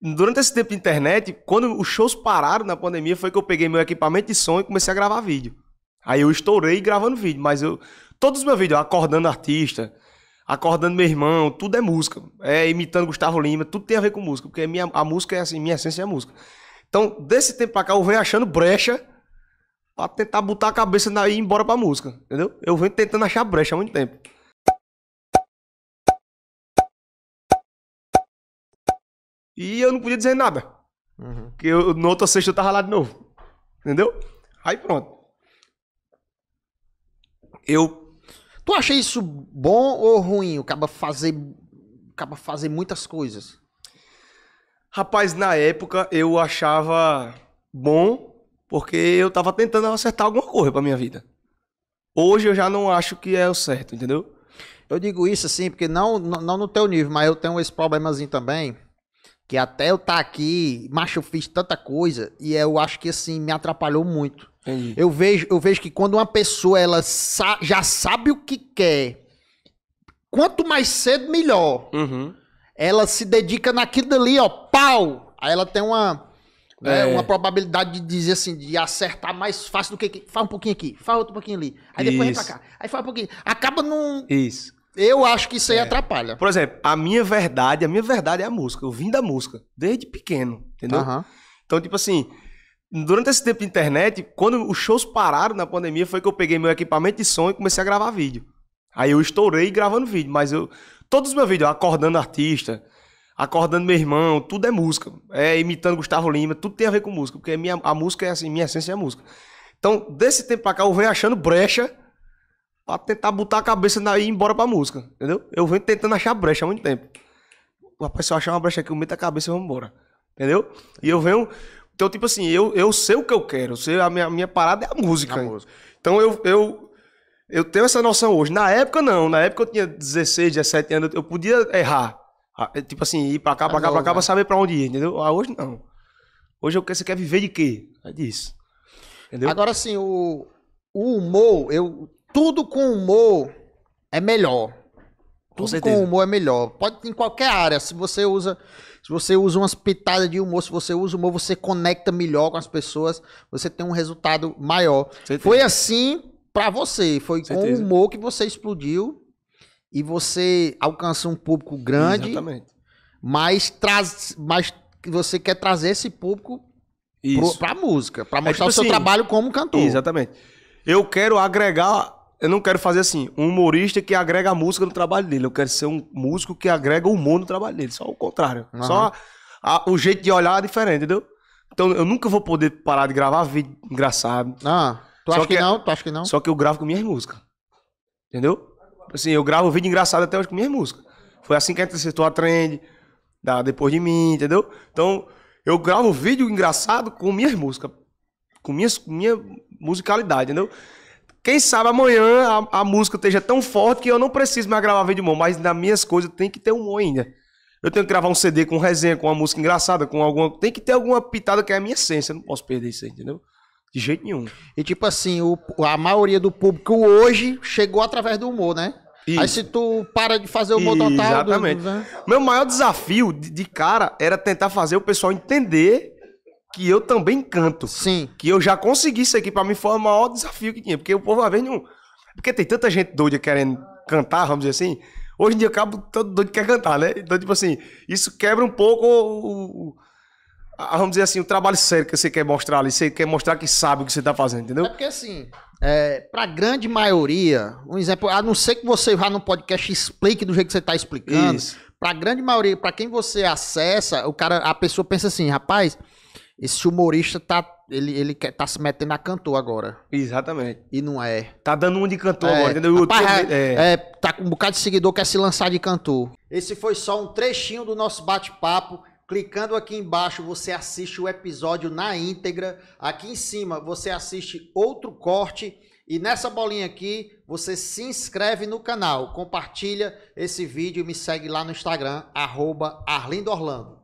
Durante esse tempo de internet, quando os shows pararam na pandemia, foi que eu peguei meu equipamento de som e comecei a gravar vídeo. Aí eu estourei gravando vídeo, mas eu. Todos os meus vídeos, acordando artista, acordando meu irmão, tudo é música. É imitando Gustavo Lima, tudo tem a ver com música, porque minha, a música é assim, minha essência é a música. Então, desse tempo pra cá, eu venho achando brecha pra tentar botar a cabeça e ir embora pra música, entendeu? Eu venho tentando achar brecha há muito tempo. E eu não podia dizer nada. Uhum. Porque eu, no outro sexto eu tava lá de novo. Entendeu? Aí pronto. Eu. Tu acha isso bom ou ruim? acaba fazer. Acaba fazer muitas coisas. Rapaz, na época eu achava bom porque eu tava tentando acertar alguma coisa pra minha vida. Hoje eu já não acho que é o certo, entendeu? Eu digo isso assim, porque não, não, não no teu nível, mas eu tenho esse problemazinho também que até eu estar tá aqui, macho, eu fiz tanta coisa e eu acho que assim me atrapalhou muito. Entendi. Eu vejo, eu vejo que quando uma pessoa ela sa já sabe o que quer, quanto mais cedo melhor. Uhum. Ela se dedica naquilo ali, ó, pau. Aí ela tem uma né, é. uma probabilidade de dizer assim, de acertar mais fácil do que, que faz um pouquinho aqui, faz outro pouquinho ali. Aí depois Isso. vem pra cá. Aí faz um pouquinho. Acaba num Isso. Eu acho que isso aí é. atrapalha. Por exemplo, a minha verdade, a minha verdade é a música. Eu vim da música, desde pequeno, entendeu? Uhum. Então, tipo assim, durante esse tempo de internet, quando os shows pararam na pandemia, foi que eu peguei meu equipamento de som e comecei a gravar vídeo. Aí eu estourei gravando vídeo, mas eu. Todos os meus vídeos, acordando artista, acordando meu irmão, tudo é música. É imitando Gustavo Lima, tudo tem a ver com música, porque minha, a música é assim, minha essência é a música. Então, desse tempo pra cá, eu venho achando brecha pra tentar botar a cabeça e ir embora pra música, entendeu? Eu venho tentando achar brecha há muito tempo. Rapaz, se eu achar uma brecha aqui, eu meto a cabeça e vamos embora, entendeu? E eu venho. Então, tipo assim, eu, eu sei o que eu quero, eu sei, a minha, a minha parada é a música. A música. Então, eu, eu, eu tenho essa noção hoje. Na época, não. Na época, eu tinha 16, 17 anos, eu podia errar. Ah, é, tipo assim, ir pra cá, pra ah, cá, não, pra cá, pra né? saber pra onde ir, entendeu? Ah, hoje não. Hoje eu quero, você quer viver de quê? É disso. Entendeu? Agora sim, o, o humor, eu tudo com humor é melhor. tudo com humor é melhor. Pode em qualquer área. Se você usa, se você usa umas pitadas de humor, se você usa humor, você conecta melhor com as pessoas, você tem um resultado maior. Certeza. Foi assim para você, foi certeza. com o humor que você explodiu e você alcançou um público grande. Exatamente. Mas traz, mas você quer trazer esse público para música, para é mostrar é tipo o seu assim, trabalho como cantor. Exatamente. Eu quero agregar eu não quero fazer assim, um humorista que agrega a música no trabalho dele. Eu quero ser um músico que agrega o humor no trabalho dele. Só o contrário. Uhum. Só a, a, o jeito de olhar é diferente, entendeu? Então eu nunca vou poder parar de gravar vídeo engraçado. Ah, tu acha que, que, é- não? Tu acha que não? Só que eu gravo com minhas músicas. Entendeu? Assim, eu gravo vídeo engraçado até hoje com minhas músicas. Foi assim que a gente acertou a trend, da depois de mim, entendeu? Então, eu gravo vídeo engraçado com minhas músicas. Com minhas, minha musicalidade, entendeu? Quem sabe amanhã a, a, música esteja tão forte que eu não preciso mais gravar vídeo mão, mas nas minhas coisas tem que ter humor ainda. Eu tenho que gravar um CD com resenha, com uma música engraçada, com alguma. Tem que ter alguma pitada que é a minha essência. Eu não posso perder isso aí, entendeu? De jeito nenhum. E tipo assim, o, a maioria do público hoje chegou através do humor, né? Isso. Aí se tu para de fazer o humor total. Exatamente. Do... Né? Meu maior desafio de, de cara era tentar fazer o pessoal entender que eu também canto. Sim. Que eu já consegui isso aqui para mim foi o maior desafio que tinha. Porque o povo, às vezes, não. Porque tem tanta gente doida querendo cantar, vamos dizer assim. Hoje em dia, acabo todo doido quer cantar, né? Então, tipo assim, isso quebra um pouco o, vamos dizer assim, o trabalho sério que você quer mostrar ali, você quer mostrar que sabe o que você está fazendo, entendeu? É porque assim, é, para a grande maioria, um exemplo, a não ser que você vá no podcast explique do jeito que você está explicando, para a grande maioria, para quem você acessa, o cara, a pessoa pensa assim, rapaz, esse humorista tá. Ele, ele quer, tá se metendo a cantor agora. Exatamente. E não é. Tá dando um de cantor é, agora, entendeu? Rapaz, é, é. é, tá com um bocado de seguidor, quer se lançar de cantor. Esse foi só um trechinho do nosso bate-papo. Clicando aqui embaixo, você assiste o episódio na íntegra. Aqui em cima, você assiste outro corte. E nessa bolinha aqui, você se inscreve no canal, compartilha esse vídeo e me segue lá no Instagram, arroba Arlindo Orlando.